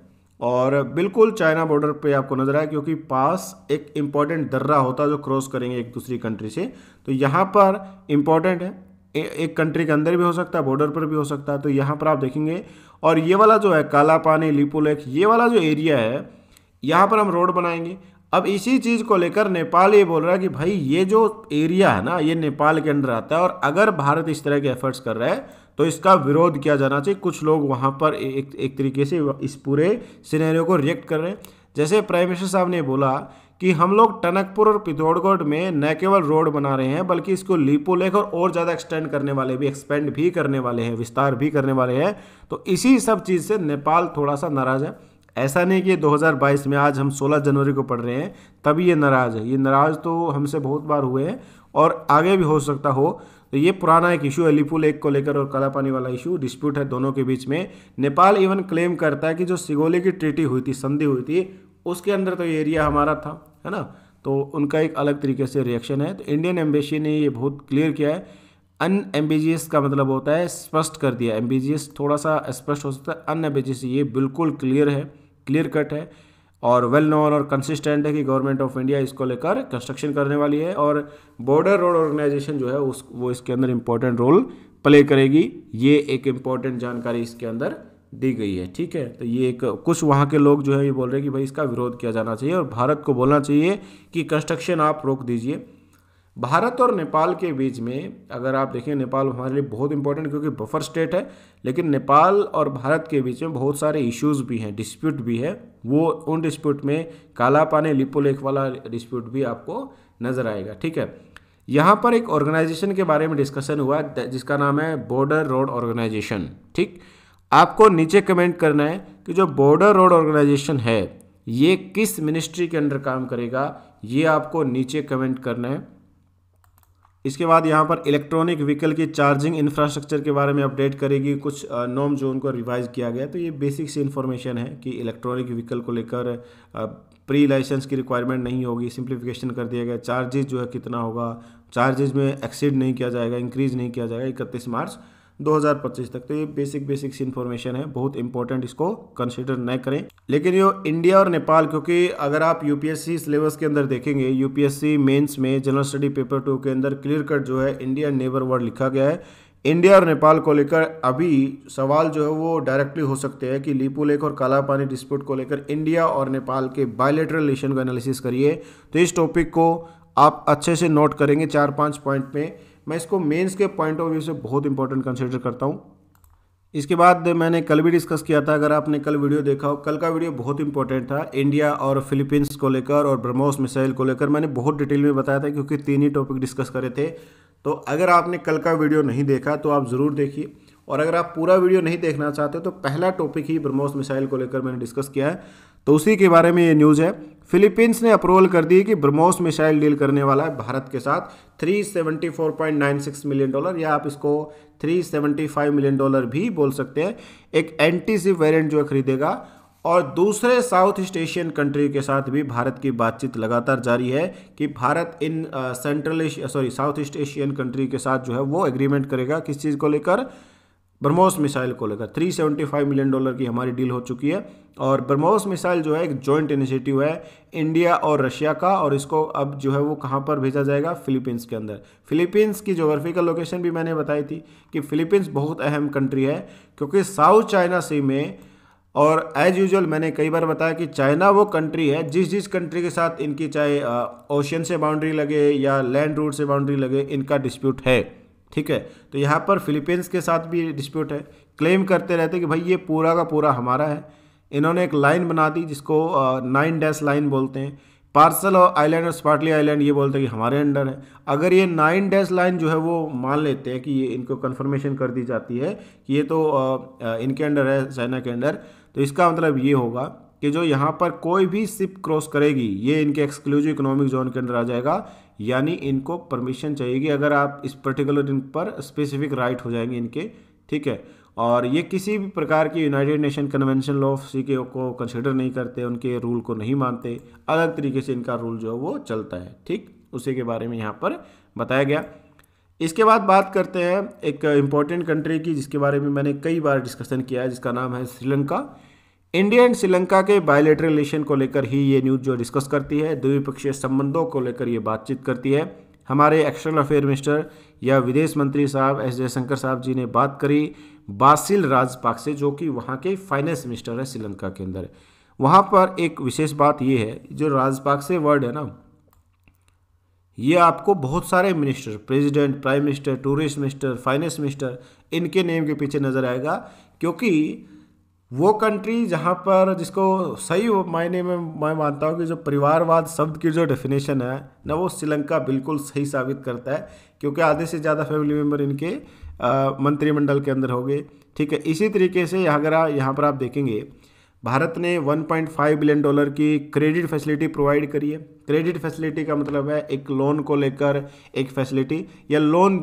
और बिल्कुल चाइना बॉर्डर पे आपको नजर आए क्योंकि पास एक इम्पॉर्टेंट दर्रा होता है जो क्रॉस करेंगे एक दूसरी कंट्री से तो यहाँ पर इम्पॉर्टेंट है ए, एक कंट्री के अंदर भी हो सकता है बॉर्डर पर भी हो सकता है तो यहाँ पर आप देखेंगे और ये वाला जो है काला पानी लिपो ये वाला जो एरिया है यहाँ पर हम रोड बनाएंगे अब इसी चीज़ को लेकर नेपाल ये बोल रहा है कि भाई ये जो एरिया है ना ये नेपाल के अंदर आता है और अगर भारत इस तरह के एफर्ट्स कर रहा है तो इसका विरोध किया जाना चाहिए कुछ लोग वहाँ पर एक एक तरीके से इस पूरे सिनेरियो को रिएक्ट कर रहे हैं जैसे प्राइम मिनिस्टर साहब ने बोला कि हम लोग टनकपुर और पिथौड़गढ़ में न केवल रोड बना रहे हैं बल्कि इसको लीपो लेख और और ज़्यादा एक्सटेंड करने वाले भी एक्सपेंड भी करने वाले हैं विस्तार भी करने वाले हैं तो इसी सब चीज़ से नेपाल थोड़ा सा नाराज़ है ऐसा नहीं कि 2022 में आज हम 16 जनवरी को पढ़ रहे हैं तभी ये नाराज़ है ये नाराज़ तो हमसे बहुत बार हुए हैं और आगे भी हो सकता हो तो ये पुराना एक इशू है लेक को लेकर और कालापानी वाला इशू डिस्प्यूट है दोनों के बीच में नेपाल इवन क्लेम करता है कि जो सिगोले की ट्रीटी हुई थी संधि हुई थी उसके अंदर तो ये एरिया हमारा था है ना तो उनका एक अलग तरीके से रिएक्शन है तो इंडियन एम्बेसी ने ये बहुत क्लियर किया है अन अनएम्बिजियस का मतलब होता है स्पष्ट कर दिया एम्बिजियस थोड़ा सा स्पष्ट हो सकता है अन अनएम्बिजियस ये बिल्कुल क्लियर है क्लियर कट है और वेल नोन और कंसिस्टेंट है कि गवर्नमेंट ऑफ इंडिया इसको लेकर कंस्ट्रक्शन करने वाली है और बॉर्डर रोड ऑर्गेनाइजेशन जो है उस वो इसके अंदर इम्पोर्टेंट रोल प्ले करेगी ये एक इम्पॉर्टेंट जानकारी इसके अंदर दी गई है ठीक है तो ये एक कुछ वहाँ के लोग जो है ये बोल रहे हैं कि भाई इसका विरोध किया जाना चाहिए और भारत को बोलना चाहिए कि कंस्ट्रक्शन आप रोक दीजिए भारत और नेपाल के बीच में अगर आप देखें नेपाल हमारे लिए बहुत इंपॉर्टेंट क्योंकि बफर स्टेट है लेकिन नेपाल और भारत के बीच में बहुत सारे इश्यूज भी हैं डिस्प्यूट भी है वो उन डिस्प्यूट में काला पानी लिपो लेख वाला डिस्प्यूट भी आपको नज़र आएगा ठीक है यहाँ पर एक ऑर्गेनाइजेशन के बारे में डिस्कशन हुआ जिसका नाम है बॉर्डर रोड ऑर्गेनाइजेशन ठीक आपको नीचे कमेंट करना है कि जो बॉर्डर रोड ऑर्गेनाइजेशन है ये किस मिनिस्ट्री के अंडर काम करेगा ये आपको नीचे कमेंट करना है इसके बाद यहाँ पर इलेक्ट्रॉनिक व्हीकल की चार्जिंग इंफ्रास्ट्रक्चर के बारे में अपडेट करेगी कुछ नॉम जो उनको रिवाइज किया गया तो ये बेसिक सी इन्फॉर्मेशन है कि इलेक्ट्रॉनिक व्हीकल को लेकर प्री लाइसेंस की रिक्वायरमेंट नहीं होगी सिंप्लीफिकेशन कर दिया गया चार्जेज जो है कितना होगा चार्जेज में एक्सीड नहीं किया जाएगा इंक्रीज नहीं किया जाएगा इकतीस मार्च 2025 तक तो ये बेसिक बेसिक इन्फॉर्मेशन है बहुत इंपॉर्टेंट इसको कंसिडर न करें लेकिन यो इंडिया और नेपाल क्योंकि अगर आप यूपीएससी सिलेबस के अंदर देखेंगे यूपीएससी मेंस में जनरल स्टडी पेपर टू के अंदर क्लियर कट जो है इंडिया नेबर वर्ड लिखा गया है इंडिया और नेपाल को लेकर अभी सवाल जो है वो डायरेक्टली हो सकते हैं कि लीपू लेक और काला पानी डिस्प्यूट को लेकर इंडिया और नेपाल के बायोलेटरल रिलेशन को एनालिसिस करिए तो इस टॉपिक को आप अच्छे से नोट करेंगे चार पाँच पॉइंट में मैं इसको मेंस के पॉइंट ऑफ व्यू से बहुत इंपॉर्टेंट कंसिडर करता हूँ इसके बाद मैंने कल भी डिस्कस किया था अगर आपने कल वीडियो देखा हो कल का वीडियो बहुत इंपॉर्टेंट था इंडिया और फिलीपींस को लेकर और ब्रह्मोस मिसाइल को लेकर मैंने बहुत डिटेल में बताया था क्योंकि तीन ही टॉपिक डिस्कस करे थे तो अगर आपने कल का वीडियो नहीं देखा तो आप ज़रूर देखिए और अगर आप पूरा वीडियो नहीं देखना चाहते तो पहला टॉपिक ही ब्रह्मोस मिसाइल को लेकर मैंने डिस्कस किया है तो उसी के बारे में ये न्यूज़ है फिलीपींस ने अप्रूवल कर दी कि ब्रह्मोस मिसाइल डील करने वाला है भारत के साथ 374.96 मिलियन डॉलर या आप इसको 375 मिलियन डॉलर भी बोल सकते हैं एक एंटी सी वेरियंट जो है खरीदेगा और दूसरे साउथ ईस्ट एशियन कंट्री के साथ भी भारत की बातचीत लगातार जारी है कि भारत इन central sorry South East Asian country के साथ जो है वो एग्रीमेंट करेगा किस चीज़ को लेकर ब्रह्मोस मिसाइल को लेकर 375 मिलियन डॉलर की हमारी डील हो चुकी है और ब्रह्मोस मिसाइल जो है एक जॉइंट इनिशिएटिव है इंडिया और रशिया का और इसको अब जो है वो कहाँ पर भेजा जाएगा फिलीपींस के अंदर फिलीपींस की जोग्राफिकल लोकेशन भी मैंने बताई थी कि फिलीपींस बहुत अहम कंट्री है क्योंकि साउथ चाइना सी में और एज यूजल मैंने कई बार बताया कि चाइना वो कंट्री है जिस जिस कंट्री के साथ इनकी चाहे ओशन से बाउंड्री लगे या लैंड रूट से बाउंड्री लगे इनका डिस्प्यूट है ठीक है तो यहाँ पर फिलीपींस के साथ भी डिस्प्यूट है क्लेम करते रहते कि भाई ये पूरा का पूरा हमारा है इन्होंने एक लाइन बना दी जिसको नाइन डैश लाइन बोलते हैं पार्सल और आइलैंड और स्पार्टली आइलैंड ये बोलते हैं कि हमारे अंडर है अगर ये नाइन डैश लाइन जो है वो मान लेते हैं कि ये इनको कन्फर्मेशन कर दी जाती है कि ये तो आ, इनके अंडर है चाइना के अंडर तो इसका मतलब ये होगा कि जो यहाँ पर कोई भी सिप क्रॉस करेगी ये इनके एक्सक्लूसिव इकोनॉमिक जोन के अंदर आ जाएगा यानी इनको परमिशन चाहिएगी अगर आप इस पर्टिकुलर इन पर स्पेसिफिक राइट हो जाएंगे इनके ठीक है और ये किसी भी प्रकार की United Nation Convention law of sea के को कंसिडर नहीं करते उनके रूल को नहीं मानते अलग तरीके से इनका रूल जो है वो चलता है ठीक उसी के बारे में यहाँ पर बताया गया इसके बाद बात करते हैं एक इम्पॉर्टेंट कंट्री की जिसके बारे में मैंने कई बार डिस्कशन किया है जिसका नाम है श्रीलंका इंडिया एंड श्रीलंका के बायोलेटर रिलेशन को लेकर ही ये न्यूज़ जो डिस्कस करती है द्विपक्षीय संबंधों को लेकर ये बातचीत करती है हमारे एक्सटर्नल अफेयर मिनिस्टर या विदेश मंत्री साहब एस जयशंकर साहब जी ने बात करी बासिल राजपाक से जो कि वहाँ के फाइनेंस मिनिस्टर है श्रीलंका के अंदर वहाँ पर एक विशेष बात ये है जो राजपाक से वर्ड है ना ये आपको बहुत सारे minister president prime minister tourist minister finance minister इनके नेम के पीछे नज़र आएगा क्योंकि वो कंट्री जहाँ पर जिसको सही मायने में मैं मानता हूँ कि जो परिवारवाद शब्द की जो डेफिनेशन है ना वो श्रीलंका बिल्कुल सही साबित करता है क्योंकि आधे से ज़्यादा फैमिली मेम्बर इनके मंत्रिमंडल के अंदर हो गए ठीक है इसी तरीके से अगर यहाँ पर आप देखेंगे भारत ने 1.5 बिलियन डॉलर की क्रेडिट फैसिलिटी प्रोवाइड करी है क्रेडिट फैसिलिटी का मतलब है एक लोन को लेकर एक फैसिलिटी या लोन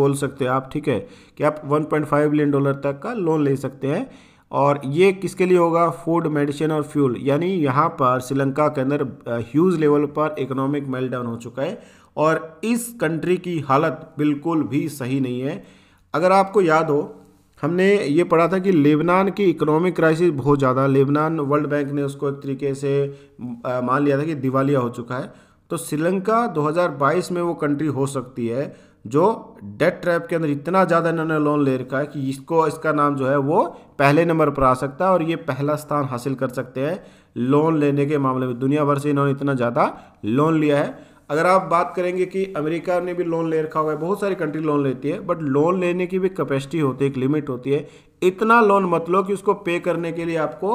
बोल सकते हो आप ठीक है कि आप 1.5 बिलियन डॉलर तक का लोन ले सकते हैं और ये किसके लिए होगा फूड मेडिसिन और फ्यूल यानी यहाँ पर श्रीलंका के अंदर ह्यूज लेवल पर इकोनॉमिक डाउन हो चुका है और इस कंट्री की हालत बिल्कुल भी सही नहीं है अगर आपको याद हो हमने ये पढ़ा था कि लेबनान की इकोनॉमिक क्राइसिस बहुत ज़्यादा लेबनान वर्ल्ड बैंक ने उसको एक तरीके से मान लिया था कि दिवालिया हो चुका है तो श्रीलंका 2022 में वो कंट्री हो सकती है जो डेट ट्रैप के अंदर इतना ज़्यादा इन्होंने लोन ले रखा है कि इसको इसका नाम जो है वो पहले नंबर पर आ सकता है और ये पहला स्थान हासिल कर सकते हैं लोन लेने के मामले में दुनिया भर से इन्होंने इतना ज़्यादा लोन लिया है अगर आप बात करेंगे कि अमेरिका ने भी लोन ले रखा हुआ है बहुत सारी कंट्री लोन लेती है बट लोन लेने की भी कैपेसिटी होती है एक लिमिट होती है इतना लोन मत लो कि उसको पे करने के लिए आपको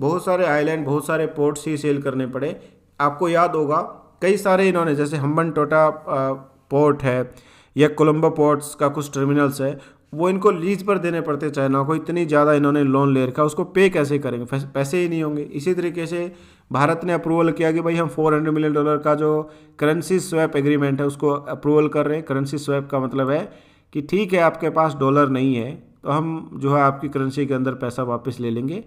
बहुत सारे आइलैंड बहुत सारे पोर्ट्स ही सेल करने पड़े आपको याद होगा कई सारे इन्होंने जैसे हम्बन टोटा पोर्ट है या कोलम्बो पोर्ट्स का कुछ टर्मिनल्स है वो इनको लीज पर देने पड़ते चाइना को इतनी ज़्यादा इन्होंने लोन ले रखा उसको पे कैसे करेंगे पैसे ही नहीं होंगे इसी तरीके से भारत ने अप्रूवल किया कि भाई हम 400 मिलियन डॉलर का जो करेंसी स्वैप एग्रीमेंट है उसको अप्रूवल कर रहे हैं करेंसी स्वैप का मतलब है कि ठीक है आपके पास डॉलर नहीं है तो हम जो है आपकी करेंसी के अंदर पैसा वापस ले लेंगे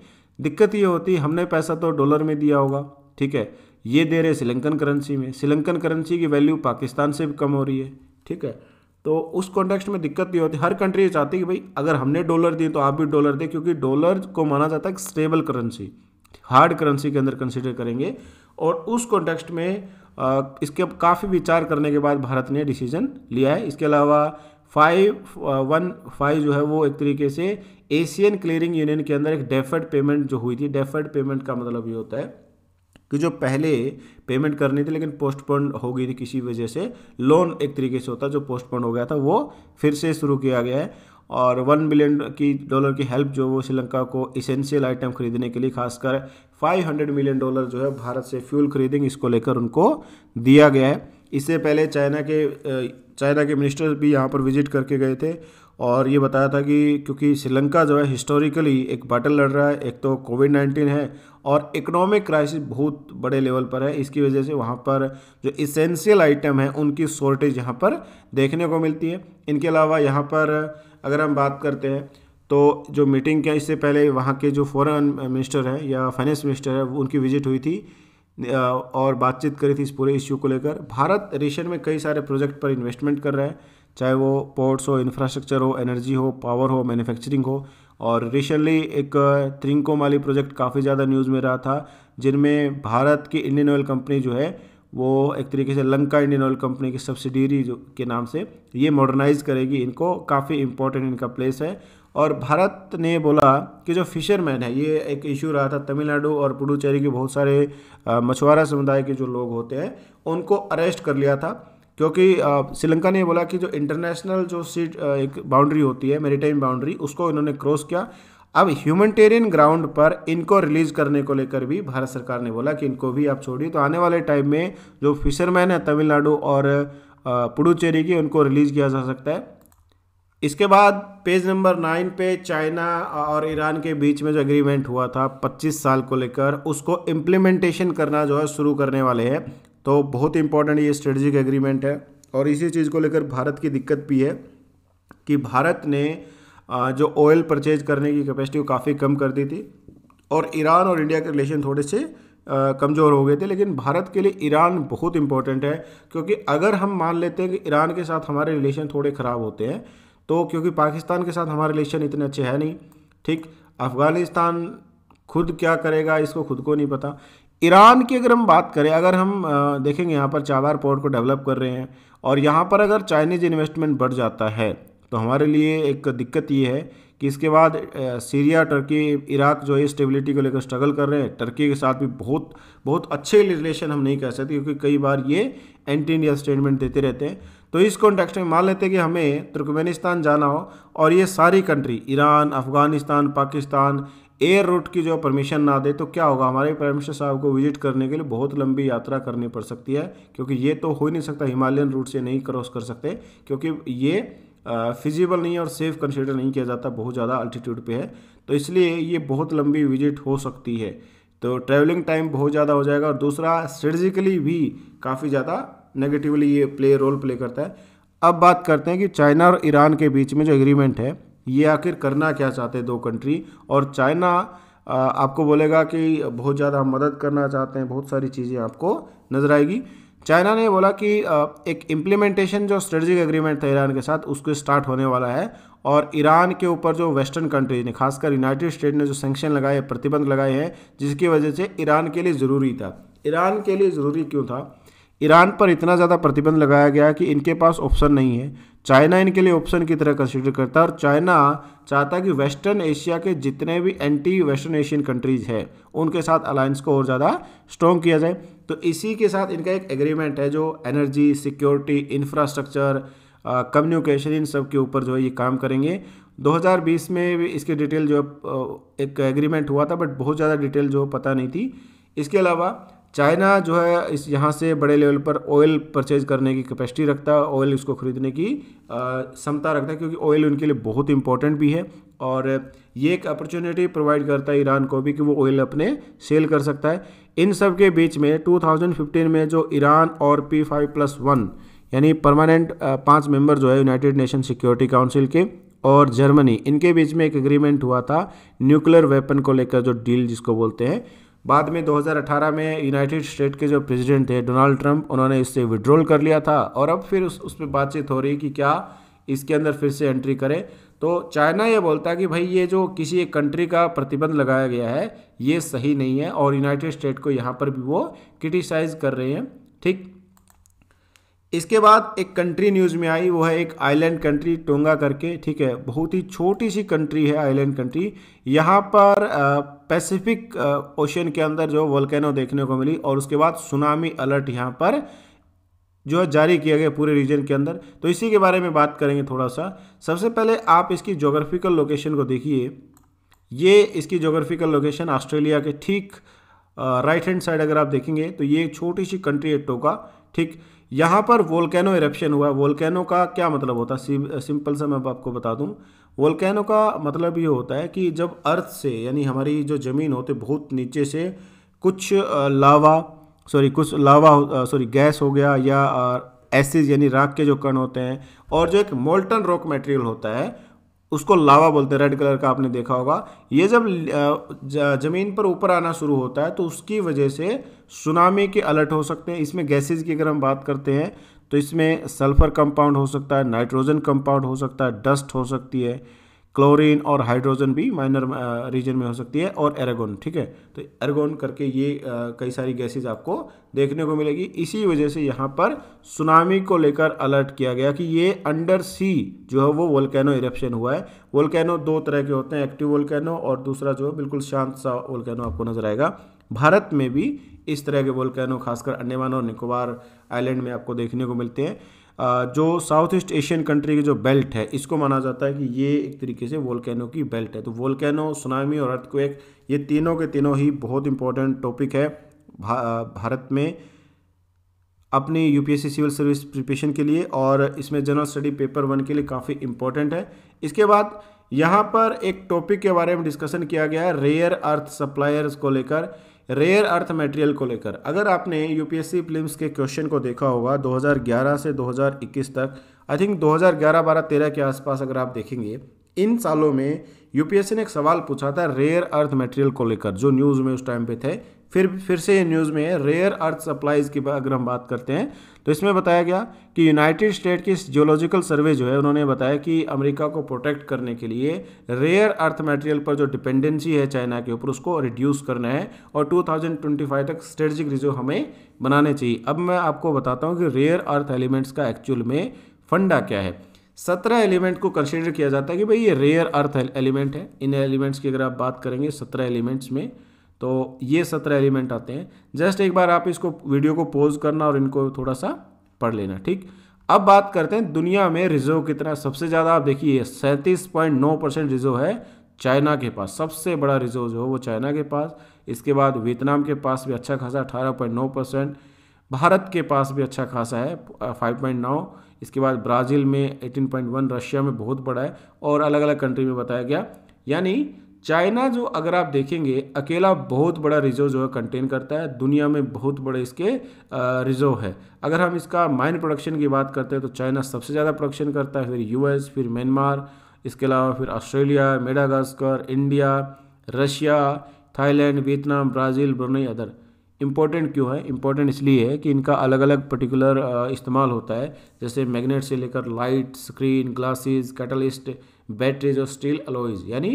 दिक्कत ये होती हमने पैसा तो डॉलर में दिया होगा ठीक है ये दे रहे श्रीलंकन करेंसी में श्रीलंकन करेंसी की वैल्यू पाकिस्तान से भी कम हो रही है ठीक है तो उस कॉन्टेक्स्ट में दिक्कत ये होती है हर कंट्री ये चाहती है कि भाई अगर हमने डॉलर दिए तो आप भी डॉलर दें क्योंकि डॉलर को माना जाता है स्टेबल करेंसी हार्ड करेंसी के अंदर कंसिडर करेंगे और उस कॉन्टेक्स्ट में इसके काफ़ी विचार करने के बाद भारत ने डिसीजन लिया है इसके अलावा फाइव वन फाइव जो है वो एक तरीके से एशियन क्लियरिंग यूनियन के अंदर एक डेफर्ड पेमेंट जो हुई थी डेफर्ड पेमेंट का मतलब ये होता है कि जो पहले पेमेंट करनी थी लेकिन पोस्टपोन हो गई थी किसी वजह से लोन एक तरीके से होता जो पोस्टपोन हो गया था वो फिर से शुरू किया गया है और वन बिलियन की डॉलर की हेल्प जो वो श्रीलंका को इसेंशियल आइटम खरीदने के लिए खासकर 500 मिलियन डॉलर जो है भारत से फ्यूल खरीदेंगे इसको लेकर उनको दिया गया है इससे पहले चाइना के चाइना के मिनिस्टर भी यहाँ पर विजिट करके गए थे और ये बताया था कि क्योंकि श्रीलंका जो है हिस्टोरिकली एक बैटल लड़ रहा है एक तो कोविड नाइन्टीन है और इकोनॉमिक क्राइसिस बहुत बड़े लेवल पर है इसकी वजह से वहाँ पर जो इसेंशियल आइटम है उनकी शॉर्टेज यहाँ पर देखने को मिलती है इनके अलावा यहाँ पर अगर हम बात करते हैं तो जो मीटिंग क्या इससे पहले वहाँ के जो फॉरेन मिनिस्टर हैं या फाइनेंस मिनिस्टर है उनकी विजिट हुई थी और बातचीत करी थी इस पूरे इश्यू को लेकर भारत रेशन में कई सारे प्रोजेक्ट पर इन्वेस्टमेंट कर रहा है चाहे वो पोर्ट्स हो इंफ्रास्ट्रक्चर हो एनर्जी हो पावर हो मैन्युफैक्चरिंग हो और रिसेंटली एक त्रिंकोम uh, वाली प्रोजेक्ट काफ़ी ज़्यादा न्यूज़ में रहा था जिनमें भारत की इंडियन ऑयल कंपनी जो है वो एक तरीके से लंका इंडियन ऑयल कंपनी की सब्सिडीरी जो के नाम से ये मॉडर्नाइज करेगी इनको काफ़ी इंपॉर्टेंट इनका प्लेस है और भारत ने बोला कि जो फिशरमैन है ये एक इशू रहा था तमिलनाडु और पुडुचेरी के बहुत सारे uh, मछुआरा समुदाय के जो लोग होते हैं उनको अरेस्ट कर लिया था क्योंकि श्रीलंका ने बोला कि जो इंटरनेशनल जो सीट एक बाउंड्री होती है मेरीटाइम बाउंड्री उसको इन्होंने क्रॉस किया अब ह्यूमनिटेरियन ग्राउंड पर इनको रिलीज करने को लेकर भी भारत सरकार ने बोला कि इनको भी आप छोड़िए तो आने वाले टाइम में जो फिशरमैन है तमिलनाडु और पुडुचेरी की उनको रिलीज किया जा सकता है इसके बाद पेज नंबर नाइन पे चाइना और ईरान के बीच में जो एग्रीमेंट हुआ था 25 साल को लेकर उसको इम्प्लीमेंटेशन करना जो है शुरू करने वाले हैं तो बहुत ही इंपॉर्टेंट ये स्ट्रेटजिक एग्रीमेंट है और इसी चीज़ को लेकर भारत की दिक्कत भी है कि भारत ने जो ऑयल परचेज करने की कैपेसिटी को काफ़ी कम कर दी थी और ईरान और इंडिया के रिलेशन थोड़े से कमज़ोर हो गए थे लेकिन भारत के लिए ईरान बहुत इंपॉर्टेंट है क्योंकि अगर हम मान लेते हैं कि ईरान के साथ हमारे रिलेशन थोड़े ख़राब होते हैं तो क्योंकि पाकिस्तान के साथ हमारे रिलेशन इतने अच्छे हैं नहीं ठीक अफ़गानिस्तान खुद क्या करेगा इसको खुद को नहीं पता ईरान की अगर हम बात करें अगर हम देखेंगे यहाँ पर चाबार पोर्ट को डेवलप कर रहे हैं और यहाँ पर अगर चाइनीज़ इन्वेस्टमेंट बढ़ जाता है तो हमारे लिए एक दिक्कत ये है कि इसके बाद सीरिया टर्की इराक जो है स्टेबिलिटी को लेकर स्ट्रगल कर रहे हैं टर्की के साथ भी बहुत बहुत अच्छे रिलेशन हम नहीं कह सकते क्योंकि कई बार ये एंटी इंडिया स्टेटमेंट देते रहते हैं तो इस कॉन्टेक्स्ट में मान लेते हैं कि हमें तुर्कमेनिस्तान जाना हो और ये सारी country Iran Afghanistan Pakistan air route की जो परमिशन ना दे तो क्या होगा हमारे प्राइम मिनिस्टर साहब को विजिट करने के लिए बहुत लंबी यात्रा करनी पड़ सकती है क्योंकि ये तो हो ही नहीं सकता हिमालयन रूट से नहीं क्रॉस कर सकते क्योंकि ये फिजिबल नहीं है और सेफ कंसिडर नहीं किया जाता बहुत ज़्यादा अल्टीट्यूड पर है तो इसलिए ये बहुत लंबी विजिट हो सकती है तो ट्रैवलिंग टाइम बहुत ज़्यादा हो जाएगा और दूसरा स्ट्रेटिकली भी काफ़ी ज़्यादा नेगेटिवली ये प्ले रोल प्ले करता है अब बात करते हैं कि चाइना और ईरान के बीच में जो एग्रीमेंट है ये आखिर करना क्या चाहते दो कंट्री और चाइना आपको बोलेगा कि बहुत ज़्यादा मदद करना चाहते हैं बहुत सारी चीज़ें आपको नज़र आएगी चाइना ने बोला कि एक इम्प्लीमेंटेशन जो स्ट्रेटजिक एग्रीमेंट था ईरान के साथ उसको स्टार्ट होने वाला है और ईरान के ऊपर जो वेस्टर्न कंट्रीज ने खासकर यूनाइटेड स्टेट ने जो सेंक्शन लगाए प्रतिबंध लगाए हैं जिसकी वजह से ईरान के लिए ज़रूरी था ईरान के लिए ज़रूरी क्यों था ईरान पर इतना ज़्यादा प्रतिबंध लगाया गया कि इनके पास ऑप्शन नहीं है चाइना इनके लिए ऑप्शन की तरह कंसिडर करता है और चाइना चाहता कि वेस्टर्न एशिया के जितने भी एंटी वेस्टर्न एशियन कंट्रीज़ हैं उनके साथ अलायंस को और ज़्यादा स्ट्रॉन्ग किया जाए तो इसी के साथ इनका एक एग्रीमेंट है जो एनर्जी सिक्योरिटी इंफ्रास्ट्रक्चर कम्युनिकेशन इन सब के ऊपर जो है ये काम करेंगे 2020 में भी इसकी डिटेल जो एक एग्रीमेंट हुआ था बट बहुत ज़्यादा डिटेल जो पता नहीं थी इसके अलावा चाइना जो है इस यहाँ से बड़े लेवल पर ऑयल परचेज करने की कैपेसिटी रखता है ऑयल इसको ख़रीदने की क्षमता रखता है क्योंकि ऑयल उनके लिए बहुत इंपॉर्टेंट भी है और ये एक अपॉर्चुनिटी प्रोवाइड करता है ईरान को भी कि वो ऑयल अपने सेल कर सकता है इन सब के बीच में 2015 में जो ईरान और पी फाइव प्लस वन यानी परमानेंट पाँच मेम्बर जो है यूनाइटेड नेशन सिक्योरिटी काउंसिल के और जर्मनी इनके बीच में एक एग्रीमेंट हुआ था न्यूक्लियर वेपन को लेकर जो डील जिसको बोलते हैं बाद में 2018 में यूनाइटेड स्टेट के जो प्रेसिडेंट थे डोनाल्ड ट्रंप उन्होंने इससे विड्रॉल कर लिया था और अब फिर उस उस पर बातचीत हो रही है कि क्या इसके अंदर फिर से एंट्री करें तो चाइना ये बोलता है कि भाई ये जो किसी एक कंट्री का प्रतिबंध लगाया गया है ये सही नहीं है और यूनाइटेड स्टेट को यहाँ पर भी वो क्रिटिसाइज़ कर रहे हैं ठीक इसके बाद एक कंट्री न्यूज़ में आई वो है एक आइलैंड कंट्री टोंगा करके ठीक है बहुत ही छोटी सी कंट्री है आइलैंड कंट्री यहाँ पर पैसिफिक ओशन के अंदर जो वॉलकैनो देखने को मिली और उसके बाद सुनामी अलर्ट यहाँ पर जो है जारी किया गया पूरे रीजन के अंदर तो इसी के बारे में बात करेंगे थोड़ा सा सबसे पहले आप इसकी जोग्राफिकल लोकेशन को देखिए ये इसकी जोग्राफिकल लोकेशन ऑस्ट्रेलिया के ठीक राइट हैंड साइड अगर आप देखेंगे तो ये एक छोटी सी कंट्री है टोका ठीक यहाँ पर वोल्केनो इरप्शन हुआ वोल्केनो का क्या मतलब होता है सिंपल सा मैं आपको बता दूँ वोल्केनो का मतलब ये होता है कि जब अर्थ से यानी हमारी जो ज़मीन होती है बहुत नीचे से कुछ लावा सॉरी कुछ लावा सॉरी गैस हो गया या एसिड यानी राख के जो कण होते हैं और जो एक मोल्टन रॉक मटेरियल होता है उसको लावा बोलते हैं रेड कलर का आपने देखा होगा ये जब ज़मीन पर ऊपर आना शुरू होता है तो उसकी वजह से सुनामी के अलर्ट हो सकते हैं इसमें गैसेज की अगर हम बात करते हैं तो इसमें सल्फर कंपाउंड हो सकता है नाइट्रोजन कंपाउंड हो सकता है डस्ट हो सकती है क्लोरीन और हाइड्रोजन भी माइनर रीजन में हो सकती है और एरागोन ठीक है तो एरागोन करके ये कई सारी गैसेज आपको देखने को मिलेगी इसी वजह से यहाँ पर सुनामी को लेकर अलर्ट किया गया कि ये अंडर सी जो है वो वोल्केनो इरप्शन हुआ है वोल्केनो दो तरह के होते हैं एक्टिव वोल्केनो और दूसरा जो है बिल्कुल शांत सा वोल्केनो आपको नजर आएगा भारत में भी इस तरह के वोल्केनो खासकर अंडेमान और निकोबार आइलैंड में आपको देखने को मिलते हैं जो साउथ ईस्ट एशियन कंट्री की जो बेल्ट है इसको माना जाता है कि ये एक तरीके से वोल्केनो की बेल्ट है तो वोल्केनो सुनामी और अर्थक्वेक ये तीनों के तीनों ही बहुत इंपॉर्टेंट टॉपिक है भा, भारत में अपनी यूपीएससी सिविल सर्विस प्रिपरेशन के लिए और इसमें जनरल स्टडी पेपर वन के लिए काफ़ी इंपॉर्टेंट है इसके बाद यहाँ पर एक टॉपिक के बारे में डिस्कशन किया गया है रेयर अर्थ सप्लायर्स को लेकर रेयर अर्थ मटेरियल को लेकर अगर आपने यूपीएससी फिल्म के क्वेश्चन को देखा होगा 2011 से 2021 तक आई थिंक 2011 12 13 के आसपास अगर आप देखेंगे इन सालों में यूपीएससी ने एक सवाल पूछा था रेयर अर्थ मटेरियल को लेकर जो न्यूज़ में उस टाइम पे थे फिर फिर से न्यूज़ में है रेयर अर्थ सप्लाईज की अगर हम बात करते हैं तो इसमें बताया गया कि यूनाइटेड स्टेट की जियोलॉजिकल सर्वे जो है उन्होंने बताया कि अमेरिका को प्रोटेक्ट करने के लिए रेयर अर्थ मटेरियल पर जो डिपेंडेंसी है चाइना के ऊपर उसको रिड्यूस करना है और 2025 तक स्ट्रेटजिक रिजर्व हमें बनाने चाहिए अब मैं आपको बताता हूँ कि रेयर अर्थ एलिमेंट्स का एक्चुअल में फंडा क्या है सत्रह एलिमेंट को कंसिडर किया जाता है कि भाई ये रेयर अर्थ एलिमेंट है इन एलिमेंट्स की अगर आप बात करेंगे सत्रह एलिमेंट्स में तो ये सत्रह एलिमेंट आते हैं जस्ट एक बार आप इसको वीडियो को पोज करना और इनको थोड़ा सा पढ़ लेना ठीक अब बात करते हैं दुनिया में रिजर्व कितना सबसे ज़्यादा आप देखिए सैंतीस पॉइंट नौ परसेंट रिजर्व है चाइना के पास सबसे बड़ा रिजर्व जो है वो चाइना के पास इसके बाद वियतनाम के पास भी अच्छा खासा अठारह पॉइंट नौ परसेंट भारत के पास भी अच्छा खासा है फाइव पॉइंट नौ इसके बाद ब्राज़ील में एटीन पॉइंट वन रशिया में बहुत बड़ा है और अलग अलग कंट्री में बताया गया यानी चाइना जो अगर आप देखेंगे अकेला बहुत बड़ा रिजर्व जो है कंटेन करता है दुनिया में बहुत बड़े इसके रिजर्व है अगर हम इसका माइन प्रोडक्शन की बात करते हैं तो चाइना सबसे ज़्यादा प्रोडक्शन करता है फिर यूएस फिर म्यांमार इसके अलावा फिर Australia Madagascar India Russia Thailand Vietnam Brazil Brunei other important क्यों है इम्पोर्टेंट इसलिए है कि इनका अलग अलग पर्टिकुलर इस्तेमाल होता है जैसे मैग्नेट से लेकर light screen glasses catalyst batteries और स्टील अलॉयज यानी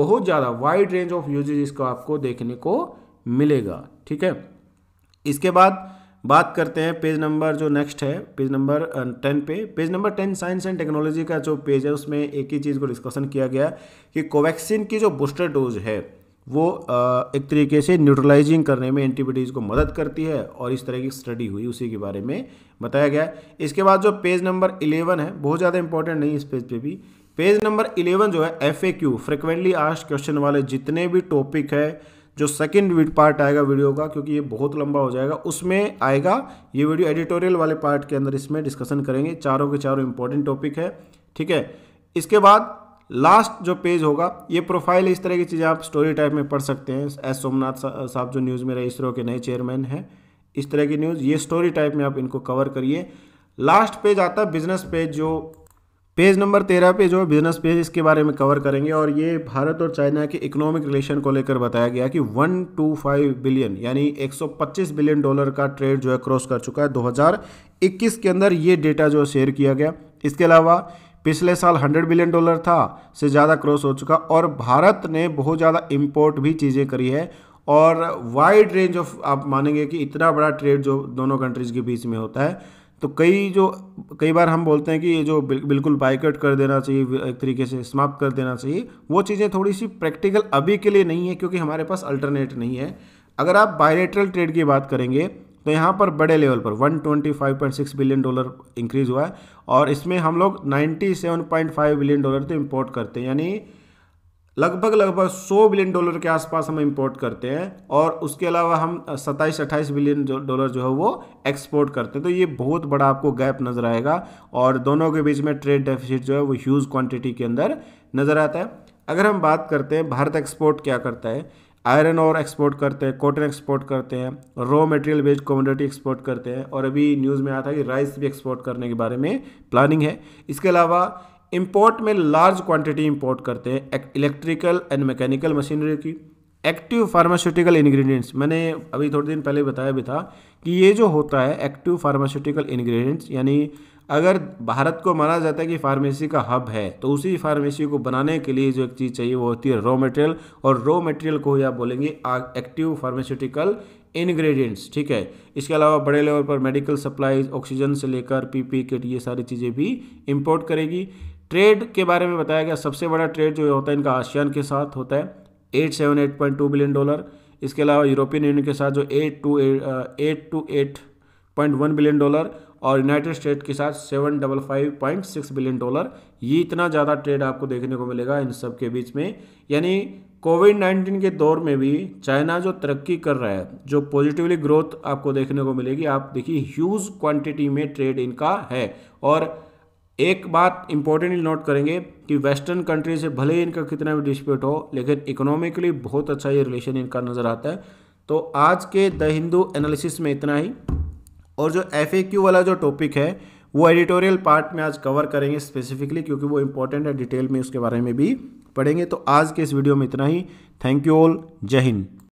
बहुत ज़्यादा वाइड रेंज ऑफ यूजेज इसको आपको देखने को मिलेगा ठीक है इसके बाद बात करते हैं पेज नंबर जो नेक्स्ट है पेज नंबर टेन पे page number ten science and technology का जो पेज है उसमें एक ही चीज़ को डिस्कशन किया गया कि कोवैक्सिन की जो बूस्टर डोज है वो एक तरीके से न्यूट्रलाइजिंग करने में एंटीबॉडीज़ को मदद करती है और इस तरह की स्टडी हुई उसी के बारे में बताया गया इसके बाद जो पेज नंबर इलेवन है बहुत ज़्यादा इंपॉर्टेंट नहीं इस पेज पे भी पेज नंबर इलेवन जो है F A Q frequently asked question वाले जितने भी टॉपिक है जो सेकंड पार्ट आएगा वीडियो का क्योंकि ये बहुत लंबा हो जाएगा उसमें आएगा ये वीडियो एडिटोरियल वाले पार्ट के अंदर इसमें डिस्कशन करेंगे चारों के चारों इंपॉर्टेंट टॉपिक है ठीक है इसके बाद लास्ट जो पेज होगा ये प्रोफाइल इस तरह की चीज़ें आप स्टोरी टाइप में पढ़ सकते हैं एस सोमनाथ साहब जो न्यूज़ में रहे इसरो के नए चेयरमैन हैं इस तरह की न्यूज़ ये स्टोरी टाइप में आप इनको कवर करिए लास्ट पेज आता है बिजनेस पेज जो पेज नंबर तेरह पे जो है बिजनेस पेज इसके बारे में कवर करेंगे और ये भारत और चाइना के इकोनॉमिक रिलेशन को लेकर बताया गया कि 125 बिलियन यानी 125 बिलियन डॉलर का ट्रेड जो है क्रॉस कर चुका है 2021 के अंदर ये डेटा जो शेयर किया गया इसके अलावा पिछले साल 100 बिलियन डॉलर था से ज़्यादा क्रॉस हो चुका और भारत ने बहुत ज़्यादा इम्पोर्ट भी चीज़ें करी है और वाइड रेंज ऑफ आप मानेंगे कि इतना बड़ा ट्रेड जो दोनों कंट्रीज़ के बीच में होता है तो कई जो कई बार हम बोलते हैं कि ये जो बिल, बिल्कुल बाइकट कर देना चाहिए एक तरीके से समाप्त कर देना चाहिए वो चीज़ें थोड़ी सी प्रैक्टिकल अभी के लिए नहीं है क्योंकि हमारे पास अल्टरनेट नहीं है अगर आप बायलेटरल ट्रेड की बात करेंगे तो यहाँ पर बड़े लेवल पर 125.6 बिलियन डॉलर इंक्रीज हुआ है और इसमें हम लोग 97.5 बिलियन डॉलर तो इम्पोर्ट करते हैं यानी लगभग लगभग 100 बिलियन डॉलर के आसपास हम इंपोर्ट करते हैं और उसके अलावा हम 27 अट्ठाईस बिलियन डॉलर जो है वो एक्सपोर्ट करते हैं तो ये बहुत बड़ा आपको गैप नज़र आएगा और दोनों के बीच में ट्रेड डेफिसिट जो है वो ह्यूज क्वांटिटी के अंदर नज़र आता है अगर हम बात करते हैं भारत एक्सपोर्ट क्या करता है आयरन और एक्सपोर्ट करते हैं कॉटन एक्सपोर्ट करते हैं raw material based commodity export करते हैं और अभी न्यूज़ में आया था कि राइस भी एक्सपोर्ट करने के बारे में प्लानिंग है इसके अलावा इम्पोर्ट में लार्ज क्वांटिटी इम्पोर्ट करते हैं इलेक्ट्रिकल एंड मैकेनिकल मशीनरी की एक्टिव फार्मास्यूटिकल इंग्रेडिएंट्स मैंने अभी थोड़े दिन पहले बताया भी था कि ये जो होता है एक्टिव फार्मास्यूटिकल इंग्रेडिएंट्स यानी अगर भारत को माना जाता है कि फार्मेसी का हब है तो उसी फार्मेसी को बनाने के लिए जो एक चीज़ चाहिए वो होती है रॉ मटेरियल और रॉ मटेरियल को ही आप बोलेंगे एक्टिव फार्मास्यूटिकल इन्ग्रेडियंट्स ठीक है इसके अलावा बड़े लेवल पर मेडिकल सप्लाईज ऑक्सीजन से लेकर पीपी किट ये सारी चीज़ें भी इम्पोर्ट करेगी ट्रेड के बारे में बताया गया सबसे बड़ा ट्रेड जो होता है इनका आसियान के साथ होता है eight seven eight point two billion dollar इसके अलावा यूरोपियन यूनियन के साथ जो eight two eight two eight point one billion dollar और यूनाइटेड स्टेट के साथ seven double five point six billion dollar ये इतना ज़्यादा ट्रेड आपको देखने को मिलेगा इन सब के बीच में यानी कोविड नाइन्टीन के दौर में भी चाइना जो तरक्की कर रहा है जो पॉजिटिवली ग्रोथ आपको देखने को मिलेगी आप देखिए ह्यूज क्वांटिटी में ट्रेड इनका है और एक बात इंपॉर्टेंटली नोट करेंगे कि वेस्टर्न कंट्री से भले ही इनका कितना भी डिस्प्यूट हो लेकिन इकोनॉमिकली बहुत अच्छा ये रिलेशन इनका नज़र आता है तो आज के द हिंदू एनालिसिस में इतना ही और जो एफ वाला जो टॉपिक है वो एडिटोरियल पार्ट में आज कवर करेंगे स्पेसिफिकली क्योंकि वो इंपॉर्टेंट है डिटेल में उसके बारे में भी पढ़ेंगे तो आज के इस वीडियो में इतना ही थैंक यू ऑल जय हिंद